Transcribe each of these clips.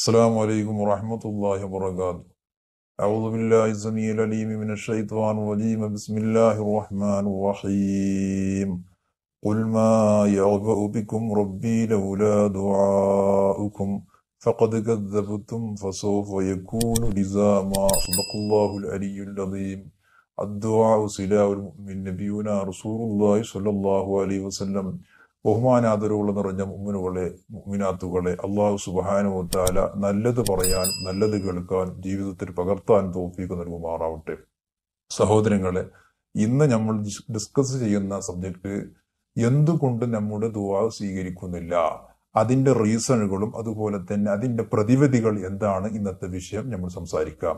السلام عليكم ورحمة الله وبركاته أعوذ بالله السميع العليم من الشيطان الرجيم بسم الله الرحمن الرحيم قل ما يعبأ بكم ربي لولا دعاؤكم فقد كذبتم فسوف يكون لزاما صدق الله العلي العظيم الدعاء سلاح المؤمن نبينا رسول الله صلى الله عليه وسلم ബഹുമാനാദരവുകൾ നിറഞ്ഞ മുമ്മിനുകളെ മുമ്മിനാത്തുകളെ അള്ളാഹു സുബഹാനുത്താല നല്ലത് പറയാൻ നല്ലത് കേൾക്കാൻ ജീവിതത്തിൽ പകർത്താൻ തോപ്പിക്ക് നൽകുമാറാവട്ടെ സഹോദരങ്ങളെ ഇന്ന് നമ്മൾ ഡിസ്കസ് ചെയ്യുന്ന സബ്ജക്റ്റ് എന്തുകൊണ്ട് നമ്മുടെ ദുവാ സ്വീകരിക്കുന്നില്ല അതിൻ്റെ റീസണുകളും അതുപോലെ തന്നെ അതിൻ്റെ പ്രതിവിധികൾ എന്താണ് ഇന്നത്തെ വിഷയം നമ്മൾ സംസാരിക്കാം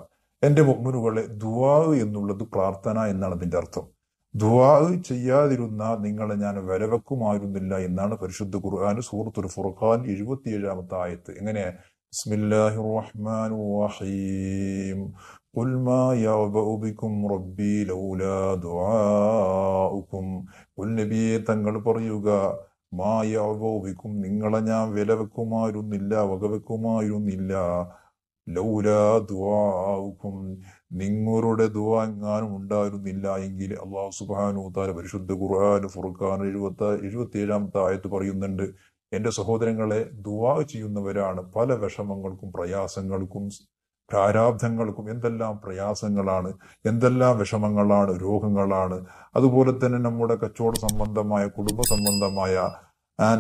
എൻ്റെ മുമ്മിനുകളെ ദുവാ എന്നുള്ളത് പ്രാർത്ഥന എന്നാണ് അതിൻ്റെ അർത്ഥം ദുവാഹ് ചെയ്യാതിരുന്നാൽ നിങ്ങളെ ഞാൻ വരവെക്കുമായിരുന്നില്ല എന്നാണ് പരിശുദ്ധ ഖുർആൻ സൂറത്തുൽ ഫുർഖാൻ ഏഴാമത്തെ ആയത്ത് എങ്ങനെ ബിസ്മില്ലാഹി റഹ്മാൻ റഹീം തങ്ങൾ പറയുക മാ യഅബൗ നിങ്ങളെ ഞാൻ വെക്കുമായിരുന്നില്ല വകവെക്കുമായിരുന്നില്ല ലൗലാ ദുവാക്കും നിങ്ങളുടെ ദുവാ എങ്ങാനും ഉണ്ടായിരുന്നില്ല എങ്കിൽ അള്ളാഹു സുബാനു താര പരിശുദ്ധ ഖുർആൻ ഫുർഖാൻ എഴുപത്തി എഴുപത്തി ഏഴാമത്തെ ആയത്ത് പറയുന്നുണ്ട് എൻ്റെ സഹോദരങ്ങളെ ദുവാ ചെയ്യുന്നവരാണ് പല വിഷമങ്ങൾക്കും പ്രയാസങ്ങൾക്കും പ്രാരാബ്ധങ്ങൾക്കും എന്തെല്ലാം പ്രയാസങ്ങളാണ് എന്തെല്ലാം വിഷമങ്ങളാണ് രോഗങ്ങളാണ് അതുപോലെ തന്നെ നമ്മുടെ കച്ചവട സംബന്ധമായ കുടുംബ സംബന്ധമായ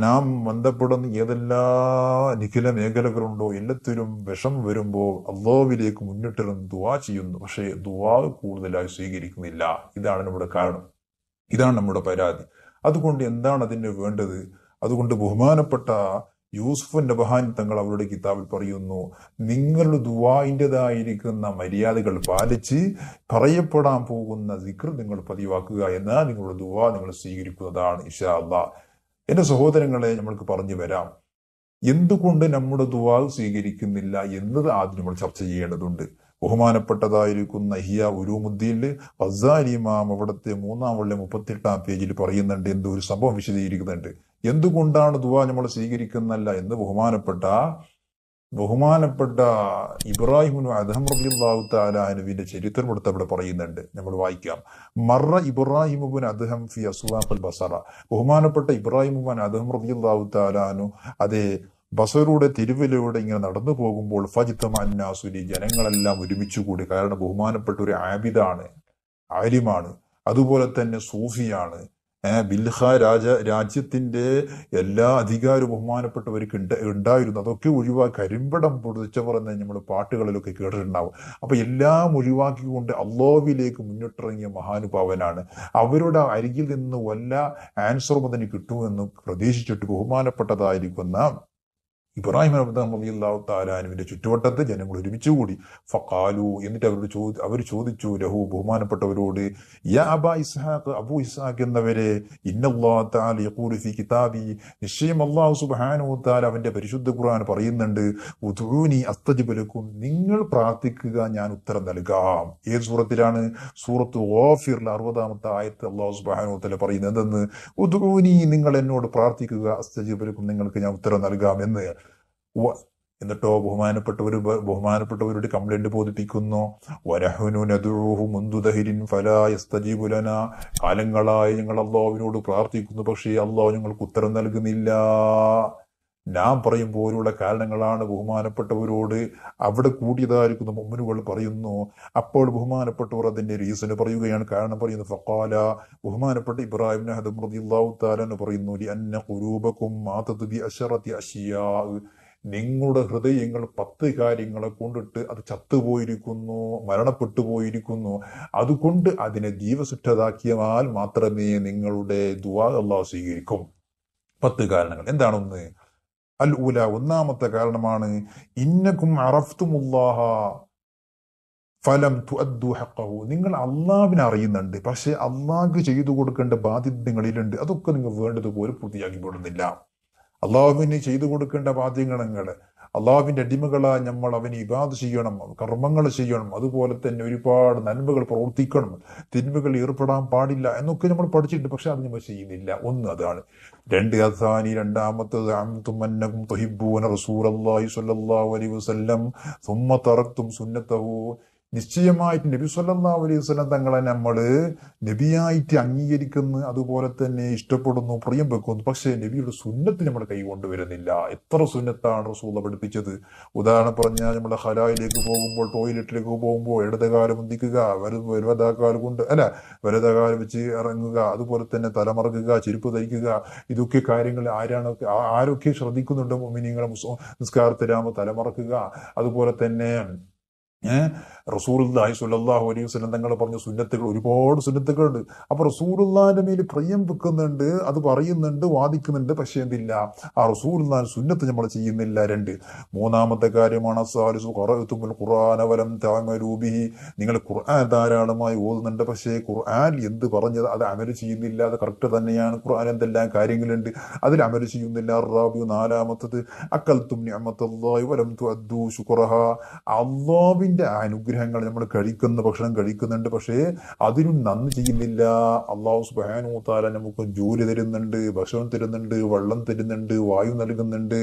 നാം ബന്ധപ്പെടുന്ന ഏതെല്ലാ നിഖില മേഖലകളുണ്ടോ എല്ലാത്തിലും വിഷം വരുമ്പോൾ അള്ളാവിലേക്ക് മുന്നിട്ടിലും ദുവാ ചെയ്യുന്നു പക്ഷേ ദുവാ കൂടുതലായി സ്വീകരിക്കുന്നില്ല ഇതാണ് നമ്മുടെ കാരണം ഇതാണ് നമ്മുടെ പരാതി അതുകൊണ്ട് എന്താണ് അതിന് വേണ്ടത് അതുകൊണ്ട് ബഹുമാനപ്പെട്ട യൂസുഫ് നബഹാൻ തങ്ങൾ അവരുടെ കിതാബിൽ പറയുന്നു നിങ്ങൾ ദുവായിൻ്റെതായിരിക്കുന്ന മര്യാദകൾ പാലിച്ച് പറയപ്പെടാൻ പോകുന്ന ദിക്ർ നിങ്ങൾ പതിവാക്കുക എന്നാൽ നിങ്ങളുടെ ദുവാ നിങ്ങൾ സ്വീകരിക്കുന്നതാണ് ഇഷാ അള്ളാഹ് എൻ്റെ സഹോദരങ്ങളെ നമ്മൾക്ക് പറഞ്ഞു വരാം എന്തുകൊണ്ട് നമ്മുടെ ദുവാ സ്വീകരിക്കുന്നില്ല എന്നത് ആദ്യം നമ്മൾ ചർച്ച ചെയ്യേണ്ടതുണ്ട് ബഹുമാനപ്പെട്ടതായിരിക്കുന്ന ഹിയ ഉരൂമുദ്ദീനിൽ ഫസാലിമാം അവിടുത്തെ മൂന്നാം വള്ളി മുപ്പത്തെട്ടാം പേജിൽ പറയുന്നുണ്ട് എന്തോ ഒരു സംഭവം വിശദീകരിക്കുന്നുണ്ട് എന്തുകൊണ്ടാണ് ദുവാ നമ്മൾ സ്വീകരിക്കുന്നല്ല എന്ന് ബഹുമാനപ്പെട്ട ബഹുമാനപ്പെട്ട ഇബ്രാഹിം അദഹം റബിള്ളാഹു താലാഹനുവിന്റെ ചരിത്രം കൊടുത്ത് അവിടെ പറയുന്നുണ്ട് നമ്മൾ വായിക്കാം മറ ഇബ്രാഹിമുബുൻ അദ്ഹം ഫി അസുലാഫൽ ബസറ ബഹുമാനപ്പെട്ട ഇബ്രാഹിമുബൻ അദ്ഹം റബിള്ളാഹു താലാനു അതെ ബസറൂടെ തിരുവിലൂടെ ഇങ്ങനെ നടന്നു പോകുമ്പോൾ ഫജിത്തം അന്നാസുരി ജനങ്ങളെല്ലാം ഒരുമിച്ച് കൂടി കാരണം ബഹുമാനപ്പെട്ട ഒരു ആബിദാണ് ആലിമാണ് അതുപോലെ തന്നെ സൂഫിയാണ് ബിൽഹ രാജ രാജ്യത്തിൻ്റെ എല്ലാ അധികാരവും ബഹുമാനപ്പെട്ടവർക്ക് ഉണ്ട് ഉണ്ടായിരുന്നു അതൊക്കെ ഒഴിവാക്കി കരിമ്പടം പൊടിച്ചവർ എന്ന് നമ്മൾ പാട്ടുകളിലൊക്കെ കേട്ടിട്ടുണ്ടാവും അപ്പോൾ എല്ലാം ഒഴിവാക്കിക്കൊണ്ട് അള്ളോവിലേക്ക് മുന്നിട്ടിറങ്ങിയ മഹാനുഭാവനാണ് അവരുടെ അരികിൽ നിന്ന് വല്ല ആൻസറും അതിന് കിട്ടുമെന്ന് പ്രതീക്ഷിച്ചിട്ട് ബഹുമാനപ്പെട്ടതായിരിക്കുന്ന ഇബ്രാഹിം അബ്ദാൻ അള്ളാഹു താലാനുവിന്റെ ചുറ്റുവട്ടത്ത് ജനങ്ങൾ ഒരുമിച്ചുകൂടി ഫക്കാലു എന്നിട്ട് അവരോട് ചോദി അവർ ചോദിച്ചു രഹു ബഹുമാനപ്പെട്ടവരോട് യാ അബ ഇസ്ഹാഖ് അബു ഇസ്ഹാഖ് എന്നവരെ ഇന്നല്ലാഹി കിതാബി നിശ്ചയം അള്ളാഹു സുബാനു താൽ അവന്റെ പരിശുദ്ധ ഖുർആൻ പറയുന്നുണ്ട് ഉദൂനി അസ്തജിബലക്കും നിങ്ങൾ പ്രാർത്ഥിക്കുക ഞാൻ ഉത്തരം നൽകാം ഏത് സൂറത്തിലാണ് സൂറത്ത് ഓഫിർ അറുപതാമത്തെ ആയത്ത് അള്ളാഹു സുബാനു താല പറയുന്നത് എന്തെന്ന് ഉദൂനി നിങ്ങൾ എന്നോട് പ്രാർത്ഥിക്കുക അസ്തജിബലക്കും നിങ്ങൾക്ക് ഞാൻ ഉത്തരം നൽകാം എന്ന് എന്നിട്ടോ ബഹുമാനപ്പെട്ടവർ ബഹുമാനപ്പെട്ടവരുടെ കംപ്ലൈന്റ് ബോധിപ്പിക്കുന്നു വരഹുനുനദുഹു മുന്തുദഹിരിൻ ഫലായസ്തജീബുലന കാലങ്ങളായി ഞങ്ങൾ അള്ളാഹുവിനോട് പ്രാർത്ഥിക്കുന്നു പക്ഷേ അള്ളാഹു ഞങ്ങൾക്ക് ഉത്തരം നൽകുന്നില്ല നാം പറയും പോലുള്ള കാരണങ്ങളാണ് ബഹുമാനപ്പെട്ടവരോട് അവിടെ കൂടിയതായിരിക്കുന്ന മുമ്മനുകൾ പറയുന്നു അപ്പോൾ ബഹുമാനപ്പെട്ടവർ അതിന്റെ റീസണ് പറയുകയാണ് കാരണം പറയുന്നത് ഫക്കാല ബഹുമാനപ്പെട്ട ഇബ്രാഹിം നഹദ് മൃദി അള്ളാഹു താലെന്ന് പറയുന്നു അന്ന കുരൂപക്കും ബി അഷറത്തി അഷിയാ നിങ്ങളുടെ ഹൃദയങ്ങൾ പത്ത് കാര്യങ്ങളെ കൊണ്ടിട്ട് അത് ചത്തുപോയിരിക്കുന്നു മരണപ്പെട്ടു പോയിരിക്കുന്നു അതുകൊണ്ട് അതിനെ ജീവസുറ്റതാക്കിയാൽ മാത്രമേ നിങ്ങളുടെ ദുവാ അള്ളാഹു സ്വീകരിക്കും പത്ത് കാരണങ്ങൾ എന്താണൊന്ന് അൽ ഊല ഒന്നാമത്തെ കാരണമാണ് ഇന്നക്കും അറഫ്തുമുല്ലാഹ ഫലം തുഅദ്ദു ഹക്കഹു നിങ്ങൾ അള്ളാവിനെ അറിയുന്നുണ്ട് പക്ഷെ അള്ളാഹ് ചെയ്തു കൊടുക്കേണ്ട ബാധ്യത നിങ്ങളിലുണ്ട് അതൊക്കെ നിങ്ങൾ വേണ്ടതുപോലെ പൂർത്തിയാക്കി കൊടുക്കുന്നില്ല അള്ളാഹുവിന് ചെയ്തു കൊടുക്കേണ്ട വാദ്യഗണങ്ങൾ അള്ളാഹുവിൻ്റെ അടിമകളാ നമ്മൾ അവന് ഇബാദ് ചെയ്യണം കർമ്മങ്ങൾ ചെയ്യണം അതുപോലെ തന്നെ ഒരുപാട് നന്മകൾ പ്രവർത്തിക്കണം തിന്മകൾ ഏർപ്പെടാൻ പാടില്ല എന്നൊക്കെ നമ്മൾ പഠിച്ചിട്ടുണ്ട് പക്ഷെ അത് നമ്മൾ ചെയ്യുന്നില്ല ഒന്ന് അതാണ് രണ്ട് അസാനി രണ്ടാമത്തത് അംതുമന്നകും തൊഹിബൂന റസൂർ അള്ളാഹി സല്ലാ അലൈ വസല്ലം സുമ്മ തറക്തും നിശ്ചയമായിട്ട് നബി സല്ലാ അലൈഹി സ്വലം തങ്ങളെ നമ്മൾ നബിയായിട്ട് അംഗീകരിക്കുന്നു അതുപോലെ തന്നെ ഇഷ്ടപ്പെടുന്നു പ്രിയം വെക്കുന്നു പക്ഷേ നബിയുടെ സുന്നത്ത് നമ്മൾ കൈ കൊണ്ടുവരുന്നില്ല എത്ര സുന്നത്താണ് റസൂല പഠിപ്പിച്ചത് ഉദാഹരണം പറഞ്ഞാൽ നമ്മൾ ഹലായിലേക്ക് പോകുമ്പോൾ ടോയ്ലറ്റിലേക്ക് പോകുമ്പോൾ ഇടതുകാലം മുന്തിക്കുക വരുവതാക്കാൽ കൊണ്ട് അല്ല വലുതകാലം വെച്ച് ഇറങ്ങുക അതുപോലെ തന്നെ തലമറക്കുക ചെരുപ്പ് ധരിക്കുക ഇതൊക്കെ കാര്യങ്ങൾ ആരാണ് ആരൊക്കെ ശ്രദ്ധിക്കുന്നുണ്ടോ മിനിങ്ങളെ നിസ്കാരത്തിലാകുമ്പോൾ തലമറക്കുക അതുപോലെ തന്നെ റസൂർല്ലാഹി സുല്ലാഹു അലൈഹി വസ്ലം തങ്ങൾ പറഞ്ഞ സുന്നത്തുകൾ ഒരുപാട് സുന്നത്തുകളുണ്ട് അപ്പോൾ റസൂർല്ലാൻ്റെ മേൽ പ്രിയം വെക്കുന്നുണ്ട് അത് പറയുന്നുണ്ട് വാദിക്കുന്നുണ്ട് പക്ഷേ എന്തില്ല ആ റസൂർല്ലാൻ സുന്നത്ത് നമ്മൾ ചെയ്യുന്നില്ല രണ്ട് മൂന്നാമത്തെ കാര്യമാണ് സാലിസു കുറത്തുമ്പോൾ ഖുർആൻ വലം നിങ്ങൾ ഖുർആൻ ധാരാളമായി ഓതുന്നുണ്ട് പക്ഷേ ഖുർആൻ എന്ത് പറഞ്ഞത് അത് അമൽ ചെയ്യുന്നില്ല അത് കറക്റ്റ് തന്നെയാണ് ഖുർആൻ എന്തെല്ലാം കാര്യങ്ങളുണ്ട് അതിൽ അമൽ ചെയ്യുന്നില്ല റാബിയു നാലാമത്തത് അക്കൽ തും വലം തു അദ്ദു ശുക്രഹ അള്ളാവിൻ അള്ളാഹുവിൻ്റെ അനുഗ്രഹങ്ങൾ നമ്മൾ കഴിക്കുന്ന ഭക്ഷണം കഴിക്കുന്നുണ്ട് പക്ഷേ അതിനും നന്ദി ചെയ്യുന്നില്ല അള്ളാഹു സുബാനൂത്താല നമുക്ക് ജോലി തരുന്നുണ്ട് ഭക്ഷണം തരുന്നുണ്ട് വെള്ളം തരുന്നുണ്ട് വായു നൽകുന്നുണ്ട്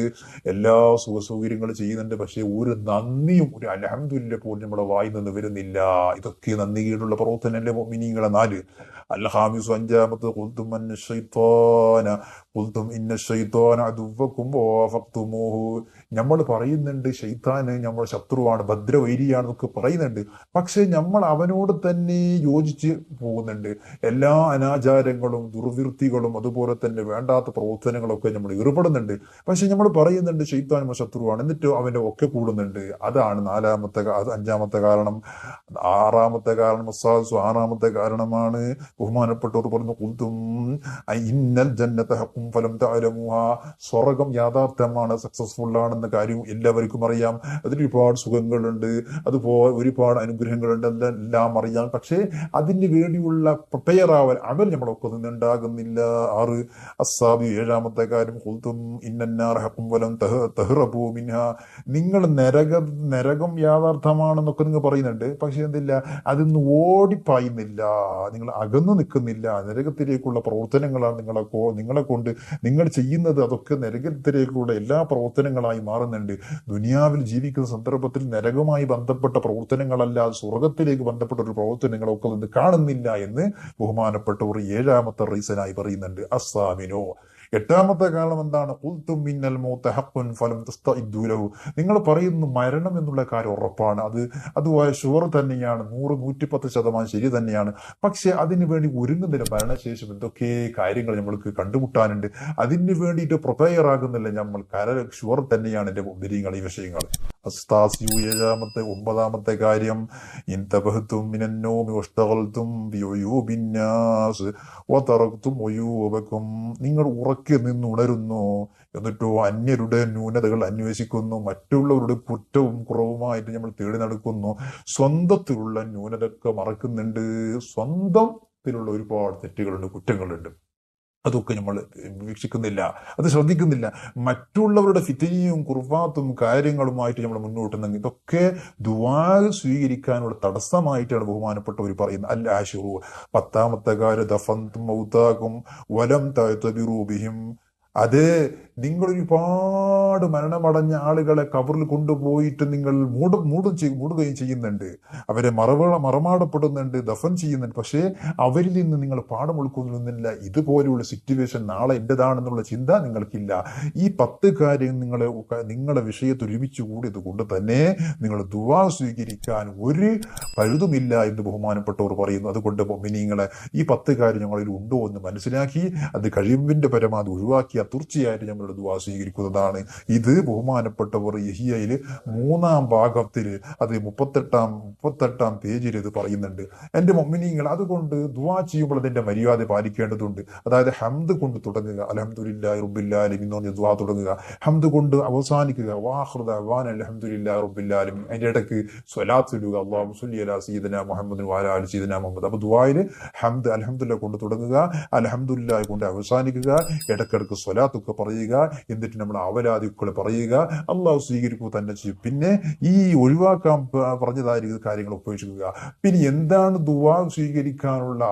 എല്ലാ സുഖ സൗകര്യങ്ങളും ചെയ്യുന്നുണ്ട് പക്ഷേ ഒരു നന്ദിയും ഒരു അലഹമില്ല പോലും നമ്മുടെ വായിൽ നിന്ന് വരുന്നില്ല ഇതൊക്കെ നന്ദികേടുള്ള പ്രവർത്തനല്ലേ മിനിങ്ങളെ നാല് الخامس അഞ്ചാമത് قلتم أن الشيطان قلتم إن الشيطان عدوكم وافقتموه നമ്മൾ പറയുന്നുണ്ട് ഷെയ്ത്താന് നമ്മൾ ശത്രുവാണ് എന്നൊക്കെ പറയുന്നുണ്ട് പക്ഷെ നമ്മൾ അവനോട് തന്നെ യോജിച്ച് പോകുന്നുണ്ട് എല്ലാ അനാചാരങ്ങളും ദുർവൃത്തികളും അതുപോലെ തന്നെ വേണ്ടാത്ത പ്രവർത്തനങ്ങളൊക്കെ നമ്മൾ ഏർപ്പെടുന്നുണ്ട് പക്ഷെ നമ്മൾ പറയുന്നുണ്ട് ശൈത്താൻ നമ്മൾ ശത്രുവാണ് എന്നിട്ട് അവൻ്റെ ഒക്കെ കൂടുന്നുണ്ട് അതാണ് നാലാമത്തെ അഞ്ചാമത്തെ കാരണം ആറാമത്തെ കാരണം ആറാമത്തെ കാരണമാണ് ബഹുമാനപ്പെട്ടവർ പറഞ്ഞു കുന്തും ഇന്നൽ ജന്നത്തഹക്കും ഫലം താരമുഹ സ്വർഗം യാഥാർത്ഥ്യമാണ് സക്സസ്ഫുൾ ആണെന്ന കാര്യം എല്ലാവർക്കും അറിയാം അതിലൊരുപാട് ഒരുപാട് സുഖങ്ങളുണ്ട് അതുപോലെ ഒരുപാട് അനുഗ്രഹങ്ങളുണ്ട് എല്ലാം അറിയാം പക്ഷേ അതിന് വേണ്ടിയുള്ള പ്രിപ്പയർ ആവാൻ അവൻ നമ്മളൊക്കെ നിന്നുണ്ടാകുന്നില്ല ആറ് അസാബി ഏഴാമത്തെ കാര്യം കുന്തും ഇന്നാർ ഹക്കും ഫലം തെഹ്റബൂ നിങ്ങൾ നരക നരകം യാഥാർത്ഥ്യമാണെന്നൊക്കെ നിങ്ങൾ പറയുന്നുണ്ട് പക്ഷെ എന്തില്ല അതിന്ന് ഓടിപ്പായുന്നില്ല നിങ്ങൾ അകന്നു നിവർന്നു നിൽക്കുന്നില്ല നരകത്തിലേക്കുള്ള പ്രവർത്തനങ്ങളാണ് നിങ്ങളെ നിങ്ങളെ കൊണ്ട് നിങ്ങൾ ചെയ്യുന്നത് അതൊക്കെ നരകത്തിലേക്കുള്ള എല്ലാ പ്രവർത്തനങ്ങളായി മാറുന്നുണ്ട് ദുനിയാവിൽ ജീവിക്കുന്ന സന്ദർഭത്തിൽ നരകമായി ബന്ധപ്പെട്ട പ്രവർത്തനങ്ങളല്ല സ്വർഗത്തിലേക്ക് ബന്ധപ്പെട്ട ഒരു പ്രവർത്തനങ്ങളൊക്കെ ഇത് കാണുന്നില്ല എന്ന് ബഹുമാനപ്പെട്ടവർ ഏഴാമത്തെ റീസനായി പറയുന്നുണ്ട് അസ്സാമിനോ എട്ടാമത്തെ കാലം എന്താണ് കുൽത്തും മിന്നൽ മൂത്ത ഹക്കുൻ ഫലം തുസ്ത ഇദ്ദൂലവു നിങ്ങൾ പറയുന്നു മരണം എന്നുള്ള കാര്യം ഉറപ്പാണ് അത് അത് ഷുവർ തന്നെയാണ് നൂറ് നൂറ്റിപ്പത്ത് ശതമാനം ശരി തന്നെയാണ് പക്ഷേ അതിനു വേണ്ടി ഒരുങ്ങുന്നില്ല മരണശേഷം എന്തൊക്കെ കാര്യങ്ങൾ നമ്മൾക്ക് കണ്ടുമുട്ടാനുണ്ട് അതിന് വേണ്ടിയിട്ട് പ്രിപ്പയർ ആകുന്നില്ല നമ്മൾ കര ഷുവർ തന്നെയാണ് എൻ്റെ ഉദ്ധരിങ്ങൾ ഈ വിഷയങ്ങൾ അസ്താസ്യൂയജാമത്തെ ഒമ്പതാമത്തെ കാര്യം ഇന്തബഹത്തും മിനന്നോമി ഉഷ്ടകൾത്തും യുയൂബിന്നാസ് ഒത്തറത്തും ഒയൂബക്കും നിങ്ങൾ ഉറക്കി ഉണരുന്നു എന്നിട്ടോ അന്യരുടെ ന്യൂനതകൾ അന്വേഷിക്കുന്നു മറ്റുള്ളവരുടെ കുറ്റവും കുറവുമായിട്ട് നമ്മൾ തേടി നടക്കുന്നു സ്വന്തത്തിലുള്ള ന്യൂനതൊക്കെ മറക്കുന്നുണ്ട് സ്വന്തത്തിലുള്ള ഒരുപാട് തെറ്റുകളുണ്ട് കുറ്റങ്ങളുണ്ട് അതൊക്കെ നമ്മൾ വീക്ഷിക്കുന്നില്ല അത് ശ്രദ്ധിക്കുന്നില്ല മറ്റുള്ളവരുടെ ഫിത്തിനിയും കുർബാത്തും കാര്യങ്ങളുമായിട്ട് നമ്മൾ മുന്നോട്ട് ഇതൊക്കെ ദുവാ സ്വീകരിക്കാനുള്ള തടസ്സമായിട്ടാണ് ബഹുമാനപ്പെട്ടവർ പറയുന്നത് അല്ല ആശുറു പത്താമത്തെ കാര്യം ദഫന്തും മൗത്താകും വലം തബിറൂബിഹിം അത് നിങ്ങൾ ഒരുപാട് മരണമടഞ്ഞ ആളുകളെ കവറിൽ കൊണ്ടുപോയിട്ട് നിങ്ങൾ മൂട മൂടും ചെയ് മൂടുകയും ചെയ്യുന്നുണ്ട് അവരെ മറവ മറമാടപ്പെടുന്നുണ്ട് ദഫൻ ചെയ്യുന്നുണ്ട് പക്ഷേ അവരിൽ നിന്ന് നിങ്ങൾ പാഠം ഉൾക്കൊള്ളുന്നില്ല ഇതുപോലെയുള്ള സിറ്റുവേഷൻ നാളെ എൻ്റെതാണെന്നുള്ള ചിന്ത നിങ്ങൾക്കില്ല ഈ പത്ത് കാര്യം നിങ്ങളെ നിങ്ങളുടെ വിഷയത്തിൽ ഒരുമിച്ച് കൂടിയത് കൊണ്ട് തന്നെ നിങ്ങൾ ദുവാ സ്വീകരിക്കാൻ ഒരു പഴുതുമില്ല എന്ന് ബഹുമാനപ്പെട്ടവർ പറയുന്നു അതുകൊണ്ട് മിനിങ്ങളെ ഈ പത്ത് കാര്യം ഞങ്ങളിൽ ഉണ്ടോ എന്ന് മനസ്സിലാക്കി അത് കഴിവിൻ്റെ പരമാവധി ഒഴിവാക്കിയാൽ തീർച്ചയായിട്ടും നമ്മൾ അവരുടെ ദുവാ സ്വീകരിക്കുന്നതാണ് ഇത് ബഹുമാനപ്പെട്ടവർ യഹിയയിൽ മൂന്നാം ഭാഗത്തിൽ അത് മുപ്പത്തെട്ടാം മുപ്പത്തെട്ടാം പേജിൽ ഇത് പറയുന്നുണ്ട് എൻ്റെ മമ്മിനിങ്ങൾ അതുകൊണ്ട് ദുവാ ചെയ്യുമ്പോൾ അതിൻ്റെ മര്യാദ പാലിക്കേണ്ടതുണ്ട് അതായത് ഹംദ് കൊണ്ട് തുടങ്ങുക അലഹമുല്ല റുബില്ലാലും എന്ന് ദുവാ തുടങ്ങുക ഹംദ് കൊണ്ട് അവസാനിക്കുക വാഹൃദ വാൻ അലഹമുല്ല റുബില്ലാലും അതിൻ്റെ ഇടയ്ക്ക് ഇടുക അള്ളാഹ് സുല്ലി അല സീദന മുഹമ്മദ് വാല അലി സീദന മുഹമ്മദ് അപ്പോൾ ദുവായിൽ ഹംദ് അലഹമുല്ല കൊണ്ട് തുടങ്ങുക അലഹമുല്ല കൊണ്ട് അവസാനിക്കുക ഇടയ്ക്കിടയ്ക്ക് സ്വലാത്തൊക്കെ പറയുക എന്നിട്ട് നമ്മൾ അവരാദിക്കുള്ള പറയുക അള്ളാഹു സ്വീകരിക്കുക തന്നെ ചെയ്യും പിന്നെ ഈ ഒഴിവാക്കാൻ പറഞ്ഞതായിരിക്കും കാര്യങ്ങൾ ഉപേക്ഷിക്കുക പിന്നെ എന്താണ് ദുവാ സ്വീകരിക്കാനുള്ള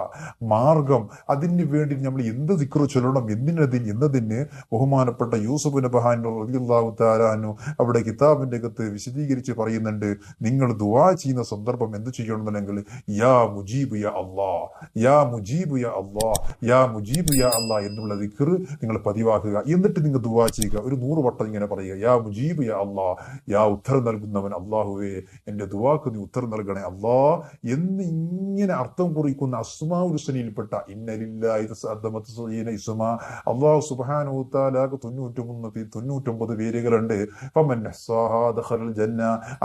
മാർഗം അതിന് വേണ്ടി നമ്മൾ എന്ത് ദിക്ര ചൊല്ലണം എന്തിനതിന് എന്നതിന് ബഹുമാനപ്പെട്ട യൂസഫ് നബഹാനു അള്ളാഹു താരാനു അവിടെ കിതാബിന്റെ അകത്ത് വിശദീകരിച്ച് പറയുന്നുണ്ട് നിങ്ങൾ ദുവാ ചെയ്യുന്ന സന്ദർഭം എന്ത് ചെയ്യണമെന്നുണ്ടെങ്കിൽ യാ മുജീബ് യാ അള്ളാ യാ മുജീബ് യാ അള്ളാ യാ മുജീബ് യാ അള്ളാ എന്നുള്ള ദിക്ർ നിങ്ങൾ പതിവാക്കുക എന്നിട്ട് നിങ്ങൾ എന്ന് ദുവാ ചെയ്യുക ഒരു നൂറ് വട്ടം ഇങ്ങനെ പറയുക യാ മുജീബ് യാ അള്ളാ യാ ഉത്തരം നൽകുന്നവൻ അള്ളാഹുവേ എൻ്റെ ദുവാക്ക് നീ ഉത്തരം നൽകണേ അള്ളാ എന്ന് ഇങ്ങനെ അർത്ഥം കുറിക്കുന്ന അസ്മാ ഉരുസനയിൽപ്പെട്ട ഇന്നലില്ലാത്ത അള്ളാഹു സുബാനുത്താലാഖ് തൊണ്ണൂറ്റൊന്ന് തൊണ്ണൂറ്റൊമ്പത് പേരുകളുണ്ട് ജന്ന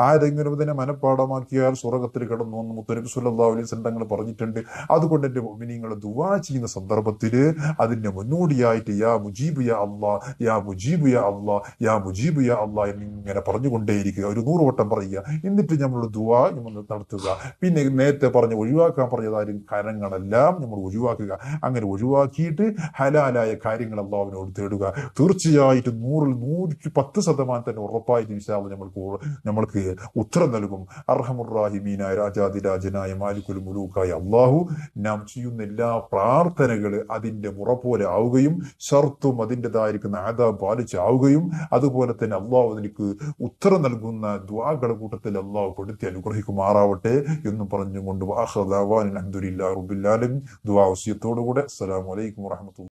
ആരെങ്കിലും ഇതിനെ മനഃപ്പാടമാക്കിയാൽ സ്വർഗത്തിൽ കിടന്നു എന്ന് മുത്തനബി സുല്ലാ അലൈസ് പറഞ്ഞിട്ടുണ്ട് അതുകൊണ്ട് എൻ്റെ മിനിങ്ങൾ ദുവാ ചെയ്യുന്ന സന്ദർഭത്തിൽ അതിൻ്റെ മുന്നോടിയായിട്ട് യാ മുജീബ് യാ അള്ളാഹ് യാ മുജീബു യാ അള്ളാ യാ മുജീബു യാ അള്ളാ എന്നിങ്ങനെ പറഞ്ഞുകൊണ്ടേയിരിക്കുക ഒരു നൂറ് വട്ടം പറയുക എന്നിട്ട് നമ്മൾ ദുവാ നമ്മൾ നടത്തുക പിന്നെ നേരത്തെ പറഞ്ഞ് ഒഴിവാക്കാൻ പറഞ്ഞതായ കരങ്ങളെല്ലാം നമ്മൾ ഒഴിവാക്കുക അങ്ങനെ ഒഴിവാക്കിയിട്ട് ഹലാലായ കാര്യങ്ങൾ അള്ളാവിനോട് തേടുക തീർച്ചയായിട്ടും നൂറിൽ നൂറ്റി പത്ത് ശതമാനം തന്നെ ഉറപ്പായിട്ട് വിശാല നമ്മൾക്ക് നമ്മൾക്ക് ഉത്തരം നൽകും അർഹമുറാഹിമീനായ രാജാതിരാജനായ മാലിക്കുൽ മുലൂക്കായ അള്ളാഹു നാം ചെയ്യുന്ന എല്ലാ പ്രാർത്ഥനകൾ അതിൻ്റെ മുറ പോലെ ആവുകയും ഷർത്തും അതിൻ്റെതായിരിക്കുന്ന ആദാബാല് ചാവുകയും അതുപോലെ തന്നെ അള്ളാഹു എനിക്ക് ഉത്തരം നൽകുന്ന ദ്വാകള കൂട്ടത്തിൽ അള്ളാഹു പെടുത്തി അനുഗ്രഹിക്കുമാറാവട്ടെ എന്ന് പറഞ്ഞുകൊണ്ട് വാഹദാവാൻ അഹമ്മദില്ലാ റബുല്ലാലും ദ്വാ വസ്യത്തോടുകൂടെ അസ്സലാമലൈക്കും വാഹമത്തു